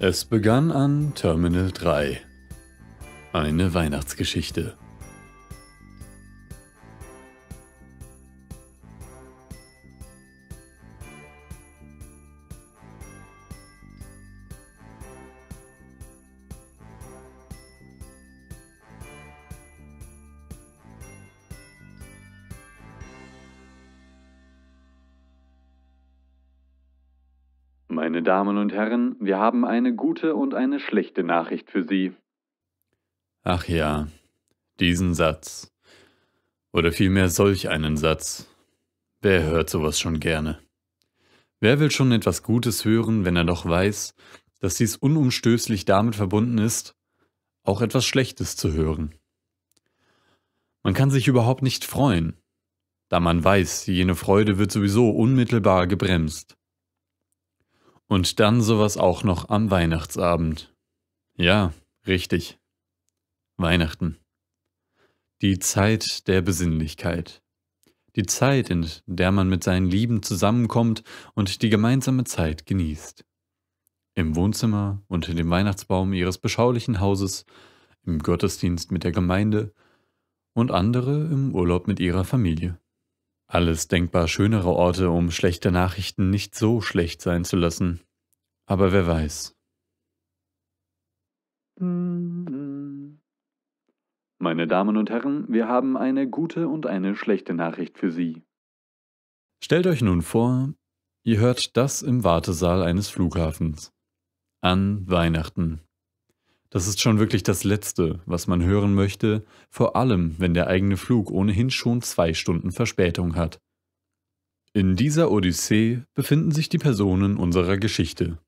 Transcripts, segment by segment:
Es begann an Terminal 3. Eine Weihnachtsgeschichte. Meine Damen und Herren, wir haben eine gute und eine schlechte Nachricht für Sie. Ach ja, diesen Satz. Oder vielmehr solch einen Satz. Wer hört sowas schon gerne? Wer will schon etwas Gutes hören, wenn er doch weiß, dass dies unumstößlich damit verbunden ist, auch etwas Schlechtes zu hören? Man kann sich überhaupt nicht freuen, da man weiß, jene Freude wird sowieso unmittelbar gebremst. Und dann sowas auch noch am Weihnachtsabend. Ja, richtig. Weihnachten. Die Zeit der Besinnlichkeit. Die Zeit, in der man mit seinen Lieben zusammenkommt und die gemeinsame Zeit genießt. Im Wohnzimmer, und in dem Weihnachtsbaum ihres beschaulichen Hauses, im Gottesdienst mit der Gemeinde und andere im Urlaub mit ihrer Familie. Alles denkbar schönere Orte, um schlechte Nachrichten nicht so schlecht sein zu lassen. Aber wer weiß. Mm-hmm. Meine Damen und Herren, wir haben eine gute und eine schlechte Nachricht für Sie. Stellt euch nun vor, ihr hört das im Wartesaal eines Flughafens. An Weihnachten. Das ist schon wirklich das Letzte, was man hören möchte, vor allem wenn der eigene Flug ohnehin schon zwei Stunden Verspätung hat. In dieser Odyssee befinden sich die Personen unserer Geschichte.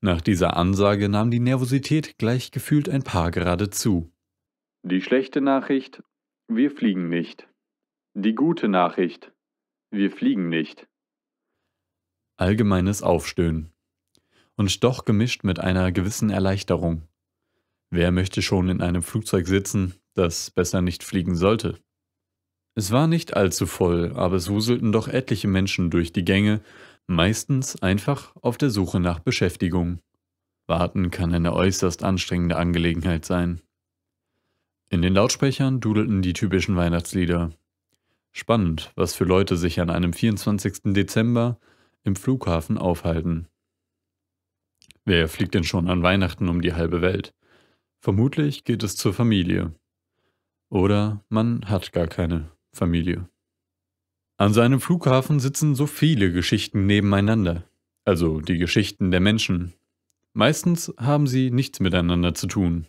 Nach dieser Ansage nahm die Nervosität gleich gefühlt ein paar gerade zu. Die schlechte Nachricht, wir fliegen nicht. Die gute Nachricht, wir fliegen nicht. Allgemeines Aufstöhnen. Und doch gemischt mit einer gewissen Erleichterung. Wer möchte schon in einem Flugzeug sitzen, das besser nicht fliegen sollte? Es war nicht allzu voll, aber es wuselten doch etliche Menschen durch die Gänge, meistens einfach auf der Suche nach Beschäftigung. Warten kann eine äußerst anstrengende Angelegenheit sein. In den Lautsprechern dudelten die typischen Weihnachtslieder. Spannend, was für Leute sich an einem 24. Dezember im Flughafen aufhalten. Wer fliegt denn schon an Weihnachten um die halbe Welt? Vermutlich geht es zur Familie. Oder man hat gar keine Familie. An seinem Flughafen sitzen so viele Geschichten nebeneinander, also die Geschichten der Menschen. Meistens haben sie nichts miteinander zu tun.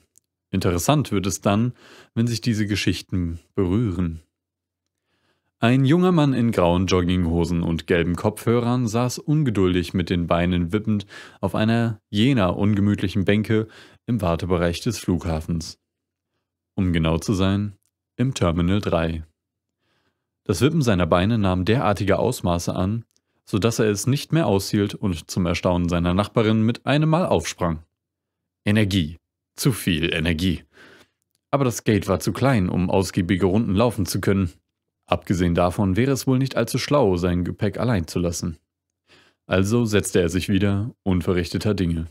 Interessant wird es dann, wenn sich diese Geschichten berühren. Ein junger Mann in grauen Jogginghosen und gelben Kopfhörern saß ungeduldig mit den Beinen wippend auf einer jener ungemütlichen Bänke im Wartebereich des Flughafens. Um genau zu sein, im Terminal 3. Das Wippen seiner Beine nahm derartige Ausmaße an, so dass er es nicht mehr aushielt und zum Erstaunen seiner Nachbarin mit einem Mal aufsprang. Energie. Zu viel Energie. Aber das Gate war zu klein, um ausgiebige Runden laufen zu können. Abgesehen davon wäre es wohl nicht allzu schlau, sein Gepäck allein zu lassen. Also setzte er sich wieder, unverrichteter Dinge.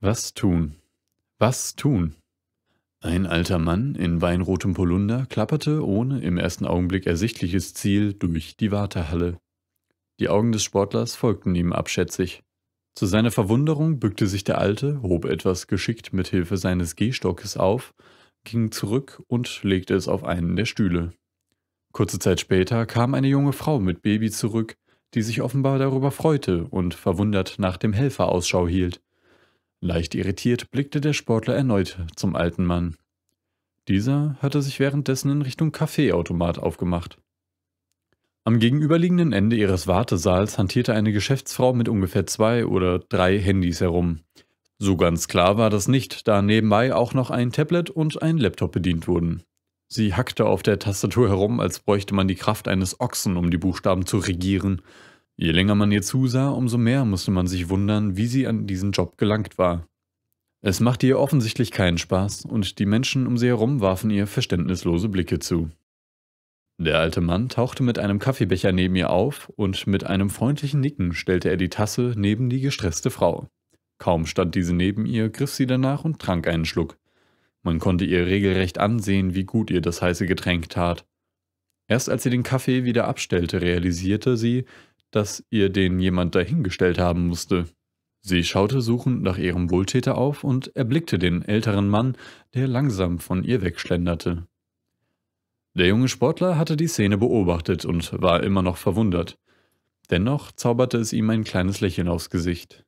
Was tun? Was tun? Ein alter Mann in weinrotem Polunder klapperte ohne im ersten Augenblick ersichtliches Ziel durch die Wartehalle. Die Augen des Sportlers folgten ihm abschätzig. Zu seiner Verwunderung bückte sich der Alte, hob etwas geschickt mit Hilfe seines Gehstockes auf, ging zurück und legte es auf einen der Stühle. Kurze Zeit später kam eine junge Frau mit Baby zurück, die sich offenbar darüber freute und verwundert nach dem Helfer Ausschau hielt. Leicht irritiert blickte der Sportler erneut zum alten Mann. Dieser hatte sich währenddessen in Richtung Kaffeeautomat aufgemacht. Am gegenüberliegenden Ende ihres Wartesaals hantierte eine Geschäftsfrau mit ungefähr zwei oder drei Handys herum. So ganz klar war das nicht, da nebenbei auch noch ein Tablet und ein Laptop bedient wurden. Sie hackte auf der Tastatur herum, als bräuchte man die Kraft eines Ochsen, um die Buchstaben zu regieren. Je länger man ihr zusah, umso mehr musste man sich wundern, wie sie an diesen Job gelangt war. Es machte ihr offensichtlich keinen Spaß, und die Menschen um sie herum warfen ihr verständnislose Blicke zu. Der alte Mann tauchte mit einem Kaffeebecher neben ihr auf und mit einem freundlichen Nicken stellte er die Tasse neben die gestresste Frau. Kaum stand diese neben ihr, griff sie danach und trank einen Schluck. Man konnte ihr regelrecht ansehen, wie gut ihr das heiße Getränk tat. Erst als sie den Kaffee wieder abstellte, realisierte sie, dass ihr den jemand dahingestellt haben musste. Sie schaute suchend nach ihrem Wohltäter auf und erblickte den älteren Mann, der langsam von ihr wegschlenderte. Der junge Sportler hatte die Szene beobachtet und war immer noch verwundert. Dennoch zauberte es ihm ein kleines Lächeln aufs Gesicht.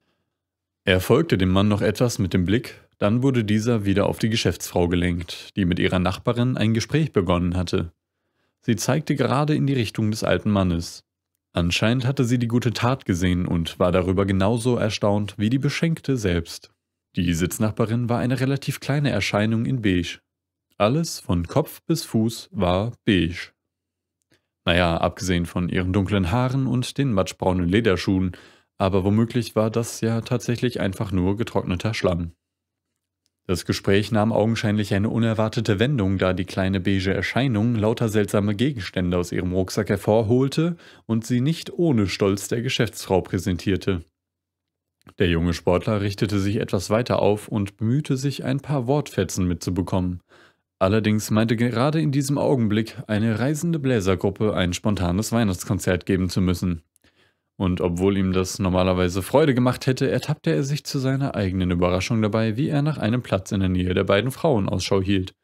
Er folgte dem Mann noch etwas mit dem Blick, dann wurde dieser wieder auf die Geschäftsfrau gelenkt, die mit ihrer Nachbarin ein Gespräch begonnen hatte. Sie zeigte gerade in die Richtung des alten Mannes. Anscheinend hatte sie die gute Tat gesehen und war darüber genauso erstaunt wie die Beschenkte selbst. Die Sitznachbarin war eine relativ kleine Erscheinung in Beige. Alles von Kopf bis Fuß war beige. Naja, abgesehen von ihren dunklen Haaren und den matschbraunen Lederschuhen, aber womöglich war das ja tatsächlich einfach nur getrockneter Schlamm. Das Gespräch nahm augenscheinlich eine unerwartete Wendung, da die kleine beige Erscheinung lauter seltsame Gegenstände aus ihrem Rucksack hervorholte und sie nicht ohne Stolz der Geschäftsfrau präsentierte. Der junge Sportler richtete sich etwas weiter auf und bemühte sich, ein paar Wortfetzen mitzubekommen. Allerdings meinte gerade in diesem Augenblick eine reisende Bläsergruppe ein spontanes Weihnachtskonzert geben zu müssen. Und obwohl ihm das normalerweise Freude gemacht hätte, ertappte er sich zu seiner eigenen Überraschung dabei, wie er nach einem Platz in der Nähe der beiden Frauen Ausschau hielt.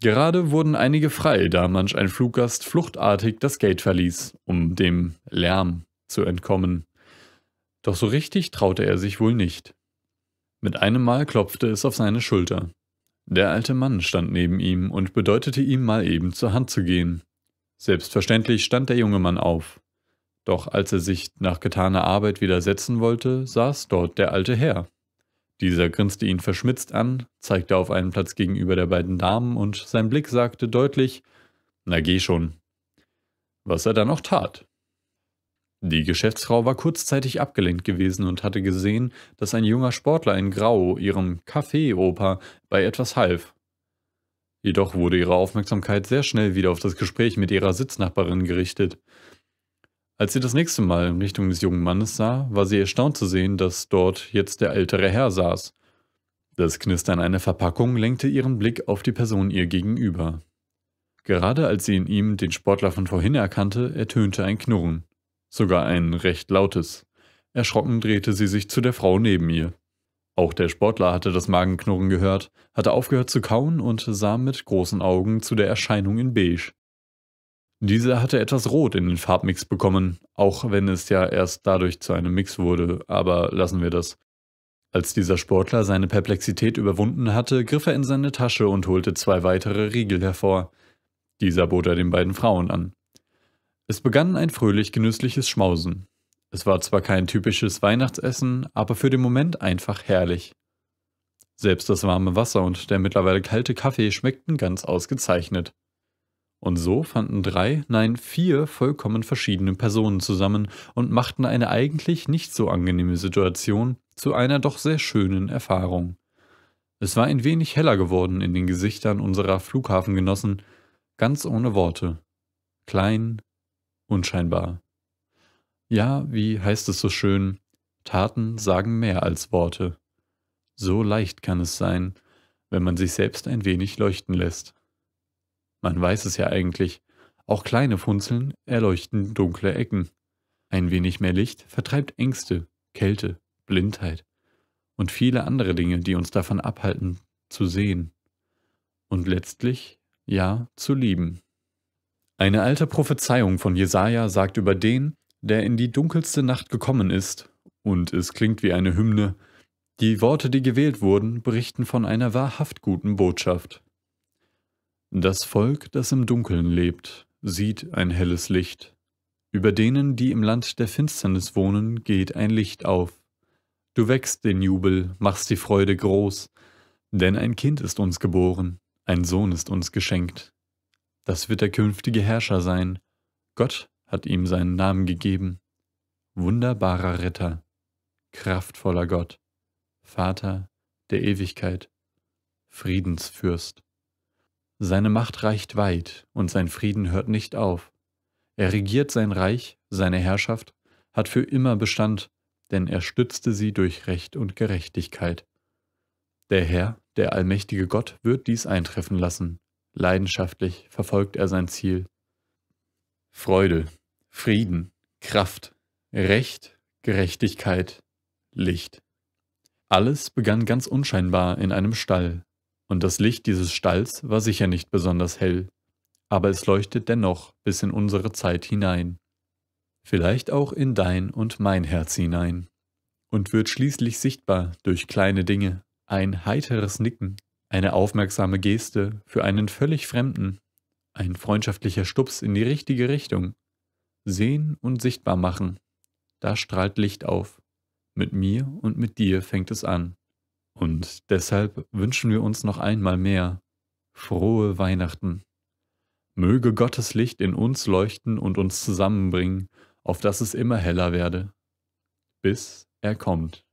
Gerade wurden einige frei, da manch ein Fluggast fluchtartig das Gate verließ, um dem Lärm zu entkommen. Doch so richtig traute er sich wohl nicht. Mit einem Mal klopfte es auf seine Schulter. Der alte Mann stand neben ihm und bedeutete ihm mal eben zur Hand zu gehen. Selbstverständlich stand der junge Mann auf. Doch als er sich nach getaner Arbeit wieder setzen wollte, saß dort der alte Herr. Dieser grinste ihn verschmitzt an, zeigte auf einen Platz gegenüber der beiden Damen und sein Blick sagte deutlich, na geh schon. Was er dann auch tat. Die Geschäftsfrau war kurzzeitig abgelenkt gewesen und hatte gesehen, dass ein junger Sportler in Grau ihrem Kaffeeoper bei etwas half. Jedoch wurde ihre Aufmerksamkeit sehr schnell wieder auf das Gespräch mit ihrer Sitznachbarin gerichtet. Als sie das nächste Mal in Richtung des jungen Mannes sah, war sie erstaunt zu sehen, dass dort jetzt der ältere Herr saß. Das Knistern einer Verpackung lenkte ihren Blick auf die Person ihr gegenüber. Gerade als sie in ihm den Sportler von vorhin erkannte, ertönte ein Knurren. Sogar ein recht lautes. Erschrocken drehte sie sich zu der Frau neben ihr. Auch der Sportler hatte das Magenknurren gehört, hatte aufgehört zu kauen und sah mit großen Augen zu der Erscheinung in Beige. Dieser hatte etwas Rot in den Farbmix bekommen, auch wenn es ja erst dadurch zu einem Mix wurde, aber lassen wir das. Als dieser Sportler seine Perplexität überwunden hatte, griff er in seine Tasche und holte zwei weitere Riegel hervor. Dieser bot er den beiden Frauen an. Es begann ein fröhlich genüssliches Schmausen. Es war zwar kein typisches Weihnachtsessen, aber für den Moment einfach herrlich. Selbst das warme Wasser und der mittlerweile kalte Kaffee schmeckten ganz ausgezeichnet. Und so fanden drei, nein vier vollkommen verschiedene Personen zusammen und machten eine eigentlich nicht so angenehme Situation zu einer doch sehr schönen Erfahrung. Es war ein wenig heller geworden in den Gesichtern unserer Flughafengenossen, ganz ohne Worte. Klein, unscheinbar. Ja, wie heißt es so schön, Taten sagen mehr als Worte. So leicht kann es sein, wenn man sich selbst ein wenig leuchten lässt. Man weiß es ja eigentlich. Auch kleine Funzeln erleuchten dunkle Ecken. Ein wenig mehr Licht vertreibt Ängste, Kälte, Blindheit und viele andere Dinge, die uns davon abhalten, zu sehen. Und letztlich, ja, zu lieben. Eine alte Prophezeiung von Jesaja sagt über den, der in die dunkelste Nacht gekommen ist, und es klingt wie eine Hymne. Die Worte, die gewählt wurden, berichten von einer wahrhaft guten Botschaft. Das Volk, das im Dunkeln lebt, sieht ein helles Licht. Über denen, die im Land der Finsternis wohnen, geht ein Licht auf. Du wächst den Jubel, machst die Freude groß, denn ein Kind ist uns geboren, ein Sohn ist uns geschenkt. Das wird der künftige Herrscher sein. Gott hat ihm seinen Namen gegeben. Wunderbarer Ritter, kraftvoller Gott, Vater der Ewigkeit, Friedensfürst. Seine Macht reicht weit und sein Frieden hört nicht auf. Er regiert sein Reich, seine Herrschaft hat für immer Bestand, denn er stützte sie durch Recht und Gerechtigkeit. Der Herr, der allmächtige Gott, wird dies eintreffen lassen. Leidenschaftlich verfolgt er sein Ziel. Freude, Frieden, Kraft, Recht, Gerechtigkeit, Licht. Alles begann ganz unscheinbar in einem Stall, und das Licht dieses Stalls war sicher nicht besonders hell, aber es leuchtet dennoch bis in unsere Zeit hinein, vielleicht auch in dein und mein Herz hinein, und wird schließlich sichtbar durch kleine Dinge, ein heiteres Nicken, eine aufmerksame Geste für einen völlig Fremden, ein freundschaftlicher Stups in die richtige Richtung, sehen und sichtbar machen, da strahlt Licht auf, mit mir und mit dir fängt es an. Und deshalb wünschen wir uns noch einmal mehr frohe Weihnachten. Möge Gottes Licht in uns leuchten und uns zusammenbringen, auf dass es immer heller werde, bis er kommt.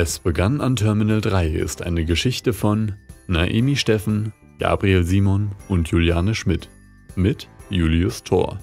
Es begann an Terminal 3 ist eine Geschichte von Naemi Steffen, Gabriel Simon und Juliane Schmidt mit Julius Thor.